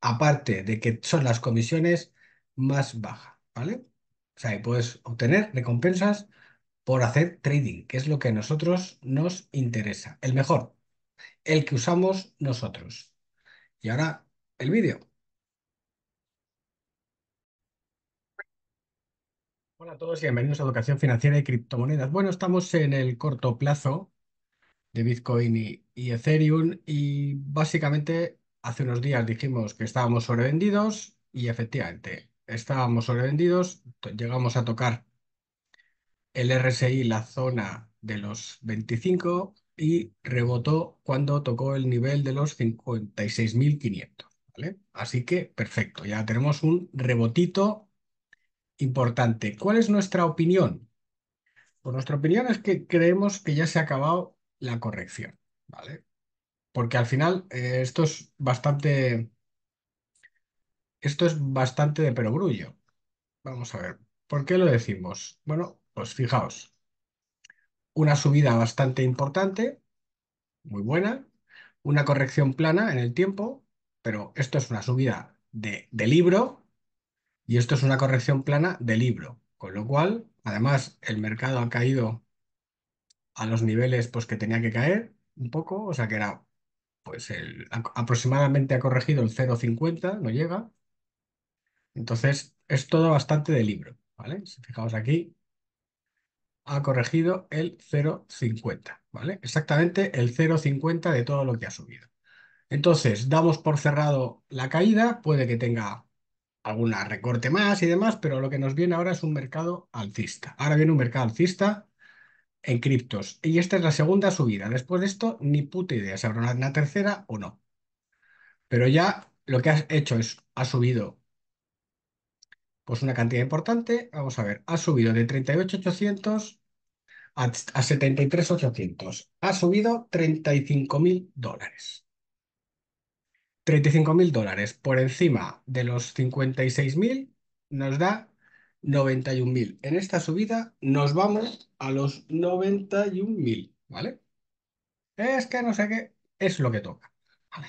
aparte de que son las comisiones más bajas, ¿vale? O sea, puedes obtener recompensas por hacer trading, que es lo que a nosotros nos interesa, el mejor, el que usamos nosotros. Y ahora el vídeo. Hola a todos y bienvenidos a Educación Financiera y Criptomonedas. Bueno, estamos en el corto plazo de Bitcoin y Ethereum y básicamente Hace unos días dijimos que estábamos sobrevendidos y efectivamente estábamos sobrevendidos, llegamos a tocar el RSI, la zona de los 25 y rebotó cuando tocó el nivel de los 56.500. ¿vale? Así que perfecto, ya tenemos un rebotito importante. ¿Cuál es nuestra opinión? Pues nuestra opinión es que creemos que ya se ha acabado la corrección. ¿vale? Porque al final eh, esto es bastante, esto es bastante de perogrullo. Vamos a ver, ¿por qué lo decimos? Bueno, pues fijaos, una subida bastante importante, muy buena, una corrección plana en el tiempo, pero esto es una subida de, libro y esto es una corrección plana de libro. Con lo cual, además, el mercado ha caído a los niveles pues, que tenía que caer un poco, o sea que era pues el, aproximadamente ha corregido el 0,50, no llega. Entonces, es todo bastante de libro, ¿vale? Si fijaos aquí, ha corregido el 0,50, ¿vale? Exactamente el 0,50 de todo lo que ha subido. Entonces, damos por cerrado la caída, puede que tenga alguna recorte más y demás, pero lo que nos viene ahora es un mercado alcista. Ahora viene un mercado alcista en criptos. Y esta es la segunda subida. Después de esto, ni puta idea si habrá una tercera o no. Pero ya lo que has hecho es, ha subido pues una cantidad importante. Vamos a ver, ha subido de 38,800 a, a 73,800. Ha subido 35.000 dólares. 35.000 dólares por encima de los 56.000 nos da 91.000. En esta subida nos vamos a los 91.000, ¿vale? Es que no sé qué, es lo que toca. ¿vale?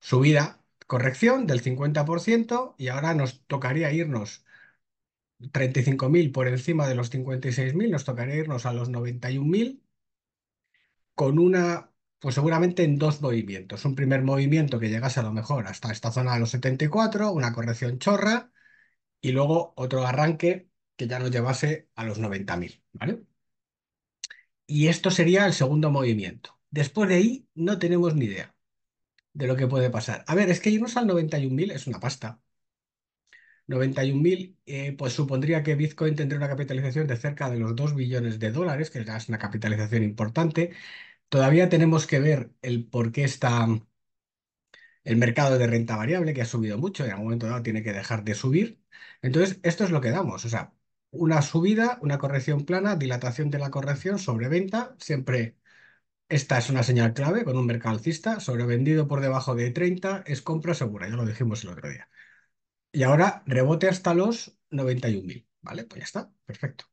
Subida, corrección del 50% y ahora nos tocaría irnos 35.000 por encima de los 56.000, nos tocaría irnos a los 91.000 con una, pues seguramente en dos movimientos. Un primer movimiento que llegase a lo mejor hasta esta zona de los 74, una corrección chorra y luego otro arranque que ya nos llevase a los 90.000, ¿vale? Y esto sería el segundo movimiento. Después de ahí no tenemos ni idea de lo que puede pasar. A ver, es que irnos al 91.000 es una pasta. 91.000, eh, pues supondría que Bitcoin tendría una capitalización de cerca de los 2 billones de dólares, que es una capitalización importante. Todavía tenemos que ver el por qué está el mercado de renta variable que ha subido mucho y en algún momento dado tiene que dejar de subir. Entonces, esto es lo que damos, o sea, una subida, una corrección plana, dilatación de la corrección, sobreventa, siempre esta es una señal clave con un mercado alcista, sobrevendido por debajo de 30 es compra segura, ya lo dijimos el otro día. Y ahora rebote hasta los 91.000, ¿vale? Pues ya está, perfecto.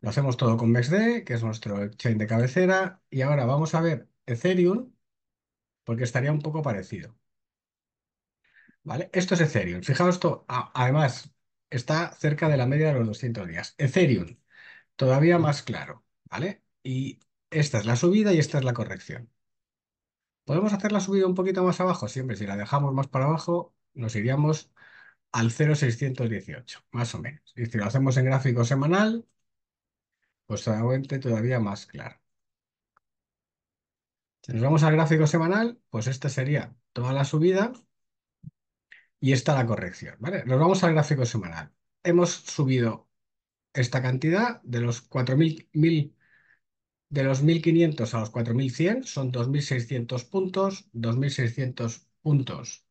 Lo hacemos todo con MEXD, que es nuestro chain de cabecera, y ahora vamos a ver Ethereum, porque estaría un poco parecido. ¿Vale? Esto es Ethereum. Fijaos, esto, además, está cerca de la media de los 200 días. Ethereum, todavía más claro, ¿vale? Y esta es la subida y esta es la corrección. Podemos hacer la subida un poquito más abajo, siempre si la dejamos más para abajo, nos iríamos al 0,618, más o menos. Y si lo hacemos en gráfico semanal, pues obviamente todavía más claro nos vamos al gráfico semanal, pues esta sería toda la subida y esta la corrección. ¿vale? Nos vamos al gráfico semanal. Hemos subido esta cantidad de los 4.000 de los 1.500 a los 4.100 son 2.600 puntos, 2.600 puntos.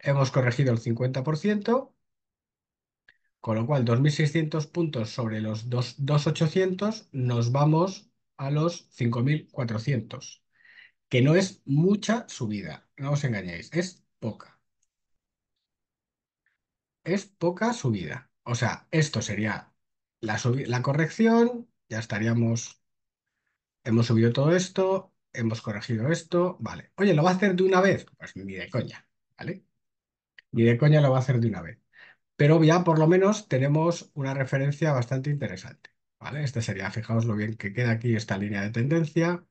Hemos corregido el 50%, con lo cual 2.600 puntos sobre los 2.800 nos vamos a los 5.400, que no es mucha subida, no os engañéis, es poca. Es poca subida. O sea, esto sería la, corrección, ya estaríamos, hemos subido todo esto, hemos corregido esto, vale. Oye, ¿lo va a hacer de una vez? Pues ni de coña, ¿vale? Ni de coña lo va a hacer de una vez. Pero ya por lo menos tenemos una referencia bastante interesante. Este sería, fijaos lo bien que queda aquí esta línea de tendencia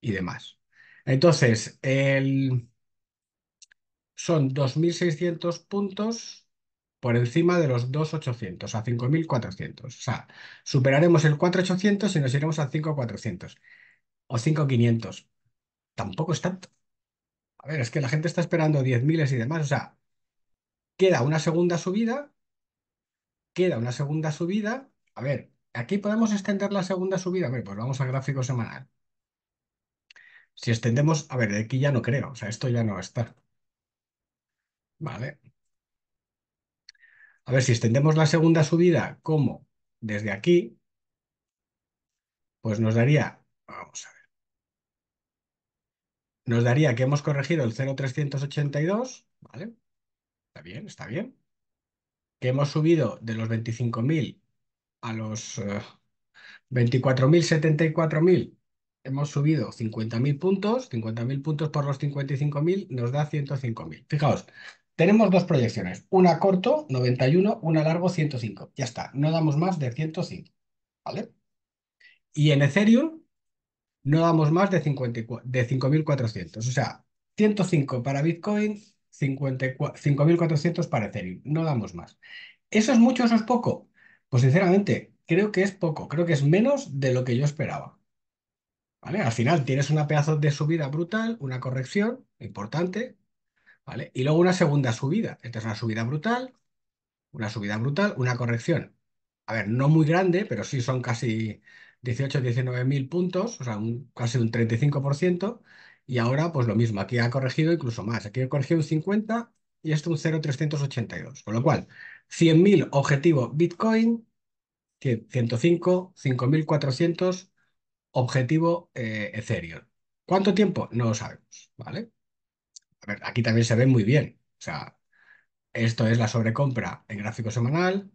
y demás. Entonces, el... son 2.600 puntos por encima de los 2.800 a 5.400. O sea, superaremos el 4.800 y nos iremos a 5.400 o 5.500. Tampoco es tanto. A ver, es que la gente está esperando 10.000 y demás. O sea, queda una segunda subida, queda una segunda subida. A ver, Aquí podemos extender la segunda subida. A ver, pues vamos al gráfico semanal. Si extendemos, a ver, de aquí ya no creo, o sea, esto ya no va está. Vale. A ver, si extendemos la segunda subida como desde aquí, pues nos daría, vamos a ver, nos daría que hemos corregido el 0,382, ¿vale? Está bien, está bien. Que hemos subido de los 25.000 a los 24.000, eh, 74.000, hemos subido 50.000 puntos, 50.000 puntos por los 55.000 nos da 105.000. Fijaos, tenemos dos proyecciones, una corto, 91, una largo, 105. Ya está, no damos más de 105, ¿vale? Y en Ethereum no damos más de, de 5.400. O sea, 105 para Bitcoin, 5.400 para Ethereum. No damos más. ¿Eso es mucho, eso es poco? Pues sinceramente, creo que es poco, creo que es menos de lo que yo esperaba. ¿Vale? Al final tienes una pedazo de subida brutal, una corrección importante, ¿vale? Y luego una segunda subida. Esta es una subida brutal, una subida brutal, una corrección. A ver, no muy grande, pero sí son casi 18, 19 mil puntos, o sea, casi un 35%. Y ahora, pues lo mismo, aquí ha corregido incluso más. Aquí ha corregido un 50 y esto un 0,382. Con lo cual, 100.000 objetivo Bitcoin, 105, 5.400 objetivo Ethereum. ¿Cuánto tiempo? No lo sabemos, ¿vale? A ver, aquí también se ve muy bien. O sea, esto es la sobrecompra en gráfico semanal,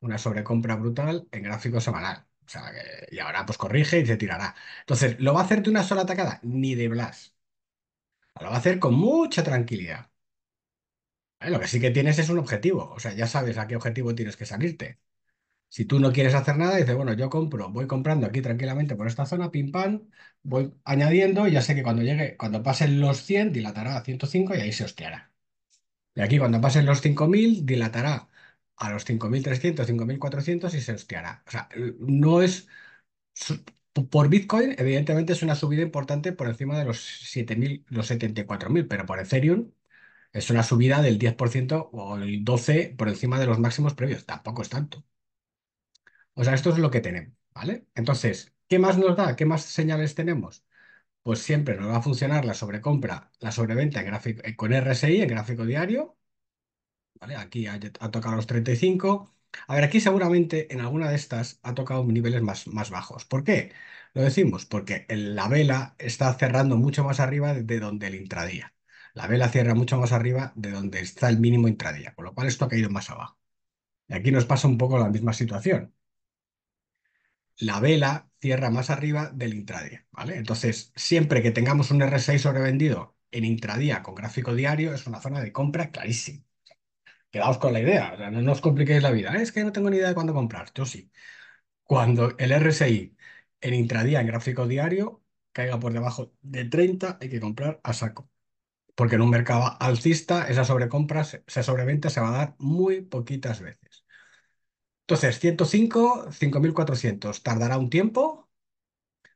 una sobrecompra brutal en gráfico semanal. O sea, y ahora pues corrige y se tirará. Entonces, ¿lo va a hacer de una sola atacada? Ni de Blas. Lo va a hacer con mucha tranquilidad. Lo que sí que tienes es un objetivo, o sea, ya sabes a qué objetivo tienes que salirte. Si tú no quieres hacer nada, dices, bueno, yo compro, voy comprando aquí tranquilamente por esta zona, pim pam, voy añadiendo y ya sé que cuando llegue, cuando pasen los 100, dilatará a 105 y ahí se hostiará. Y aquí cuando pasen los 5000, dilatará a los 5300, 5400 y se hostiará. O sea, no es. Por Bitcoin, evidentemente es una subida importante por encima de los 7000, los 74000, pero por Ethereum es una subida del 10% o el 12% por encima de los máximos previos. Tampoco es tanto. O sea, esto es lo que tenemos, ¿vale? Entonces, ¿qué más nos da? ¿Qué más señales tenemos? Pues siempre nos va a funcionar la sobrecompra, la sobreventa en gráfico, eh, con RSI en gráfico diario. ¿Vale? Aquí ha, tocado los 35. A ver, aquí seguramente en alguna de estas ha tocado niveles más, más bajos. ¿Por qué? Lo decimos porque la vela está cerrando mucho más arriba de donde el intradía la vela cierra mucho más arriba de donde está el mínimo intradía, con lo cual esto ha caído más abajo. Y aquí nos pasa un poco la misma situación. La vela cierra más arriba del intradía, ¿vale? Entonces, siempre que tengamos un RSI sobrevendido en intradía con gráfico diario, es una zona de compra clarísima. Quedaos con la idea, no, no os compliquéis la vida. Ah, es que no tengo ni idea de cuándo comprar, yo sí. Cuando el RSI en intradía en gráfico diario caiga por debajo de 30, hay que comprar a saco porque en un mercado alcista esa sobrecompra, esa sobreventa se va a dar muy poquitas veces. Entonces, 105, 5.400, tardará un tiempo.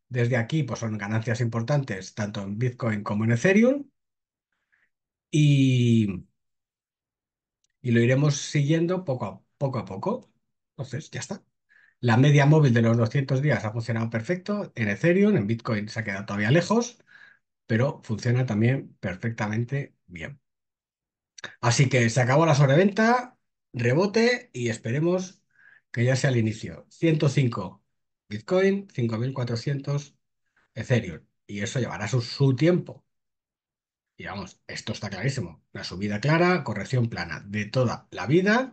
Desde aquí pues son ganancias importantes tanto en Bitcoin como en Ethereum. Y, y lo iremos siguiendo poco a, poco a poco. Entonces, ya está. La media móvil de los 200 días ha funcionado perfecto en Ethereum, en Bitcoin se ha quedado todavía lejos pero funciona también perfectamente bien. Así que se acabó la sobreventa, rebote y esperemos que ya sea el inicio. 105 Bitcoin, 5400 Ethereum. Y eso llevará su, tiempo. Y vamos, esto está clarísimo. Una subida clara, corrección plana de toda la vida.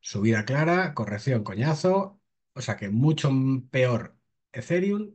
Subida clara, corrección coñazo. O sea que mucho peor Ethereum